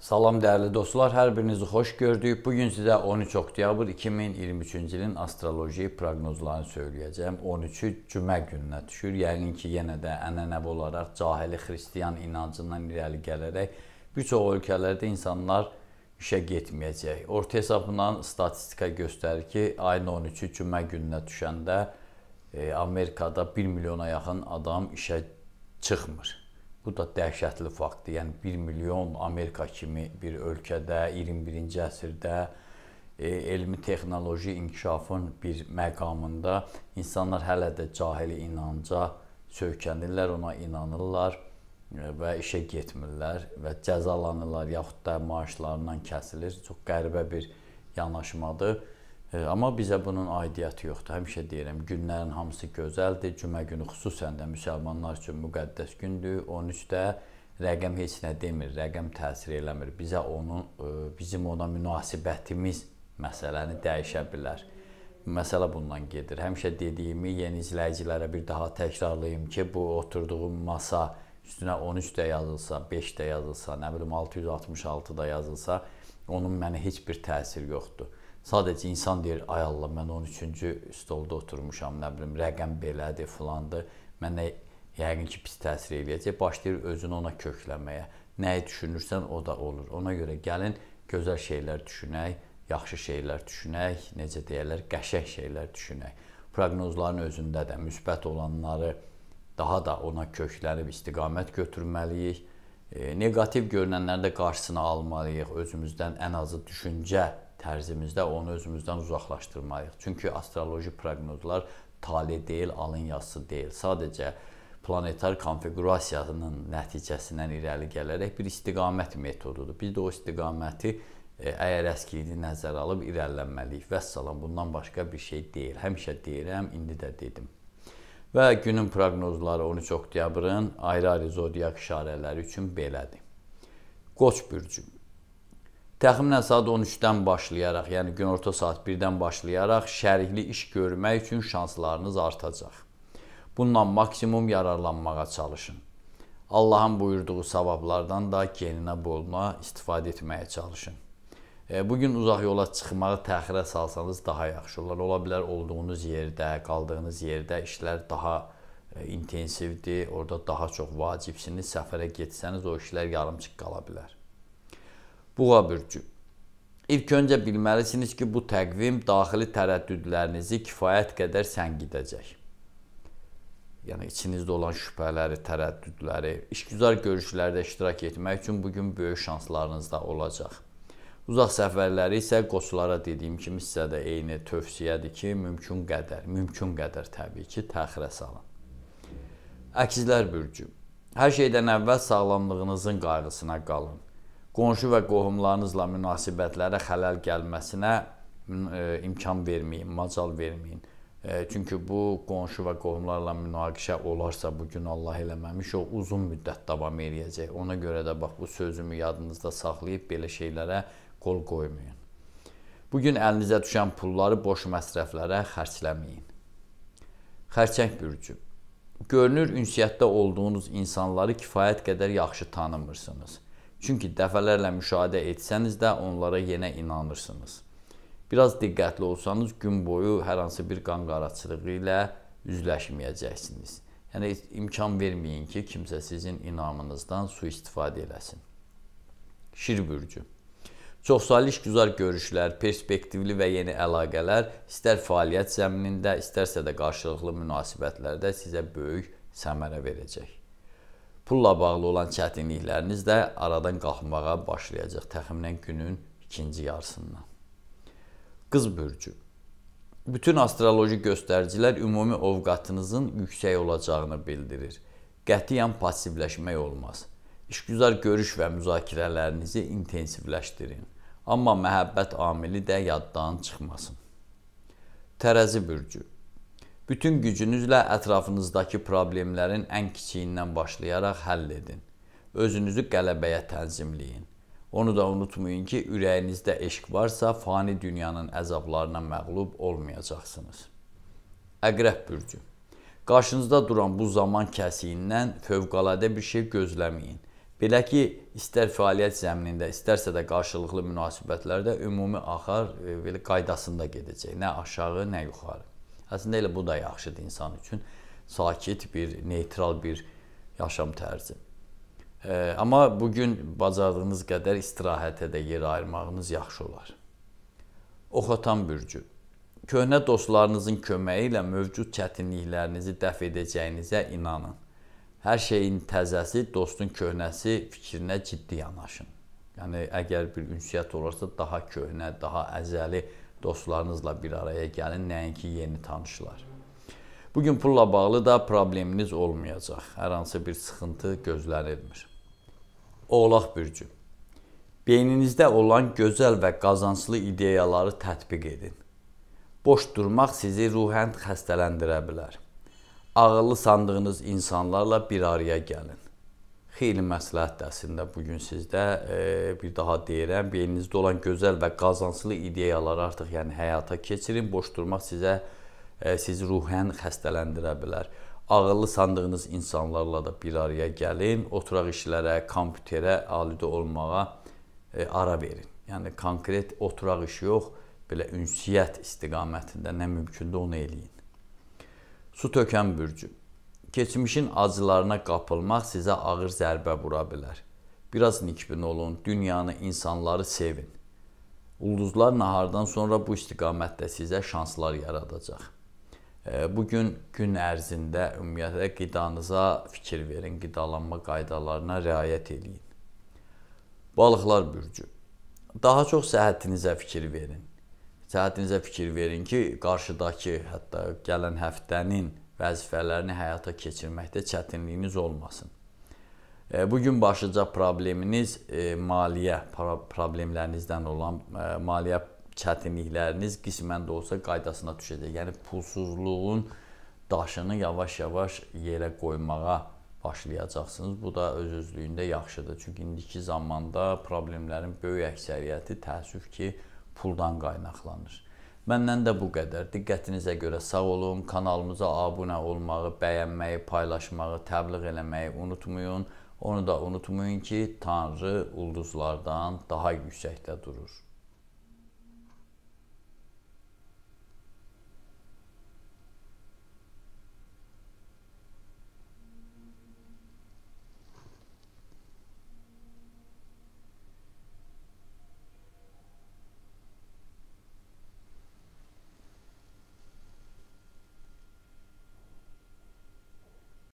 Salam dəyərli dostlar, hər birinizi xoş gördük. Bu gün sizə 13 oktyabr 2023-cü ilin astroloji proqnozlarını söyləyəcəm. 13-ü cümə gününə düşür. Yəqin ki, yenə də ənənəvi olaraq cahili xristian inancından irəli gələrək bir çox ölkələrdə insanlar işə getməyəcək. Orta hesabından statistika göstərir ki, ayın 13-ü cümə gününə düşəndə e, Amerikada 1 milyona yaxın adam işə çıxmır. Bu da dəhşətli faktdır. Yəni 1 milyon Amerika kimi bir ölkədə 21-ci əsrdə e, elmi texnoloji inkişafın bir məqamında insanlar hələ də cahili inanca söykənirlər, ona inanırlar e, və işə getmirlər və cəzalanırlar yaxud da maaşlarından kəsilir. Çox qəribə bir yanaşmadır. E, amma bizə bunun aidiyyəti yoxdur. Həmişə deyirəm, günlərin hamısı gözəldir. Cümə günü xüsusən də müsəlmanlar üçün müqəddəs gündür. 13-də rəqəm heç nə demir, rəqəm təsir eləmir. Bizə onun e, bizim ona münasibətimiz məsələni dəyişə bilər. Məsələ bundan gedir. Həmişə dediyimi yeni izləyicilərə bir daha təkrarlayım ki, bu oturduğum masa üstünə 13-də yazılsa, 5-də yazılsa, nə bilim 666-da yazılsa, onun mənə heç bir təsiri yoxdur Sadəcə insan deyir, ay Allah, mən 13-cü stolda oturmuşam, nə bilim, rəqəm belədir, filandır. Mənə yəqin ki, pis təsir eləyəcək. Başlayır özünü ona kökləməyə. Nəyi düşünürsən, o da olur. Ona görə gəlin gözəl şeylər düşünək, yaxşı şeylər düşünək, necə deyirlər, qəşəng şeylər düşünək. Proqnozların özündə də müsbət olanları daha da ona köklənib istiqamət götürməliyik. E, negativ görünənləri də qarşısına almalıyıq. Özümüzdən ən azı düşüncə tərzimizdə onu özümüzdən uzaqlaşdırmalıyıq. Çünki astroloji proqnozlar tale deyil, alın yazısı deyil. Sadəcə planetar konfiqurasiyasının nəticəsindən irəli gələrək bir istiqamət metodudur. Biz də o istiqaməti e, əgər əskiliyini nəzərə alıb irəlilənməliyik. Vəssalam, bundan başqa bir şey deyil. Həmişə deyirəm, indi də dedim. Və günün proqnozları 13 oktyabrın ayrı-ayrı zodiak işarələri üçün belədir. Qoç bürcü Təxminən saat 13-dən başlayaraq, yəni günorta saat 1-dən başlayaraq şərikli iş görmək üçün şanslarınız artacaq. Bundan maksimum yararlanmağa çalışın. Allahın buyurduğu savablardan da geninə boluna istifadə etməyə çalışın. E, Bu gün uzaq yola çıxmağı təxirə salsanız daha yaxşı olar. Ola bilər olduğunuz yerdə, qaldığınız yerdə işlər daha e, intensivdir, orada daha çox vacibsiniz. Səfərə getsəniz o işlər yarımçıq qala bilər. Boğa bürcü. İlk öncə bilməlisiniz ki, bu təqvim daxili tərəddüdlərinizi kifayət qədər səngidəcək. Yəni içinizdə olan şübhələri, tərəddüdləri, işgüzar görüşlərdə iştirak etmək üçün bu gün böyük şanslarınız da olacaq. Uzaq səfərləri isə qoçlara dediyim kimi sizə də eyni tövsiyədir ki, mümkün qədər, mümkün qədər təbii ki, təxirə salın. Əkizlər bürcü. Hər şeydən əvvəl sağlamlığınızın qayğısına qalın qonşu və qohumlarınızla münasibətlərə xələl gəlməsinə e, imkan verməyin, macal verməyin. E, çünki bu qonşu və qohumlarla münaqişə olarsa bu gün Allah eləməmiş o uzun müddət davam eləyəcək. Ona görə də bax bu sözümü yadınızda saxlayıb belə şeylərə qol qoymayın. Bu gün əlinizə düşən pulları boş məsrəflərə xərcləməyin. Xərçəng bürcü. Görünür ünsiyyətdə olduğunuz insanları kifayət qədər yaxşı tanımırsınız. Çünki dəfələrlə müşahidə etsəniz də onlara yenə inanırsınız. Biraz diqqətli olsanız gün boyu hər hansı bir qanqaraçılığı ilə üzləşməyəcəksiniz. Yəni imkan verməyin ki, kimsə sizin inamınızdan sui-istifadə eləsin. Şir bürcü Çoxsaylı işgüzar görüşlər, perspektivli və yeni əlaqələr istər fəaliyyət zəminində, istərsə də qarşılıqlı münasibətlərdə sizə böyük səmərə verəcək. Pulla bağlı olan çətinlikləriniz də aradan qalxmağa başlayacaq təxminən günün ikinci yarısından. Qız bürcü. Bütün astroloji göstəricilər ümumi ovqatınızın yüksək olacağını bildirir. Qətiyyən passivləşmək olmaz. İşgüzar görüş və müzakirələrinizi intensivləşdirin. Amma məhəbbət amili də yaddan çıxmasın. Tərəzi bürcü. Bütün gücünüzlə ətrafınızdakı problemlərin ən kiçiyindən başlayaraq həll edin. Özünüzü qələbəyə tənzimləyin. Onu da unutmayın ki, ürəyinizdə eşq varsa, fani dünyanın əzablarına məğlub olmayacaqsınız. Əqrəb bürcü. Qarşınızda duran bu zaman kəsiyindən fövqəladə bir şey gözləməyin. Belə ki, istər fəaliyyət zəminində, istərsə də qarşılıqlı münasibətlərdə ümumi axar e, belə qaydasında gedəcək. Nə aşağı, nə yuxarı. Əslində elə bu da yaxşıdır insan üçün. Sakit bir, neytral bir yaşam tərzi. E, amma bu gün bacardığınız qədər istirahətə də yer ayırmağınız yaxşı olar. Oxatan bürcü. Köhnə dostlarınızın köməyi ilə mövcud çətinliklərinizi dəf edəcəyinizə inanın. Hər şeyin təzəsi, dostun köhnəsi fikrinə ciddi yanaşın. Yəni əgər bir ünsiyyət olarsa daha köhnə, daha əzəli dostlarınızla bir araya gəlin, nəinki yeni tanışlar. Bu gün pulla bağlı da probleminiz olmayacaq. Hər hansı bir sıxıntı gözlənilmir. Oğlaq bürcü. Beyninizdə olan gözəl və qazanclı ideyaları tətbiq edin. Boş durmaq sizi ruhən xəstələndirə bilər. Ağıllı sandığınız insanlarla bir araya gəlin xeyli məsləhətdir əslində bu gün sizdə e, bir daha deyirəm, beyninizdə olan gözəl və qazanclı ideyaları artıq yəni həyata keçirin. Boş durmaq sizə e, sizi ruhən xəstələndirə bilər. Ağıllı sandığınız insanlarla da bir araya gəlin, oturaq işlərə, kompüterə alidə olmağa e, ara verin. Yəni konkret oturaq işi yox, belə ünsiyyət istiqamətində nə mümkündür onu eləyin. Su tökən bürcü Keçmişin acılarına qapılmaq sizə ağır zərbə vura bilər. Biraz nikbin olun, dünyanı, insanları sevin. Ulduzlar nahardan sonra bu istiqamətdə sizə şanslar yaradacaq. Bu gün gün ərzində ümumiyyətlə qidanıza fikir verin, qidalanma qaydalarına riayət eləyin. Balıqlar bürcü. Daha çox səhhətinizə fikir verin. Səhhətinizə fikir verin ki, qarşıdakı, hətta gələn həftənin vəzifələrini həyata keçirməkdə çətinliyiniz olmasın. E, Bu gün başlıca probleminiz e, maliyyə problemlərinizdən olan e, maliyyə çətinlikləriniz qismən də olsa qaydasına düşəcək. Yəni pulsuzluğun daşını yavaş-yavaş yerə qoymağa başlayacaqsınız. Bu da öz özlüyündə yaxşıdır. Çünki indiki zamanda problemlərin böyük əksəriyyəti təəssüf ki, puldan qaynaqlanır. Məndən də bu qədər. Diqqətinizə görə sağ olun. Kanalımıza abunə olmağı, bəyənməyi, paylaşmağı, təbliğ eləməyi unutmayın. Onu da unutmayın ki, Tanrı ulduzlardan daha yüksəkdə durur.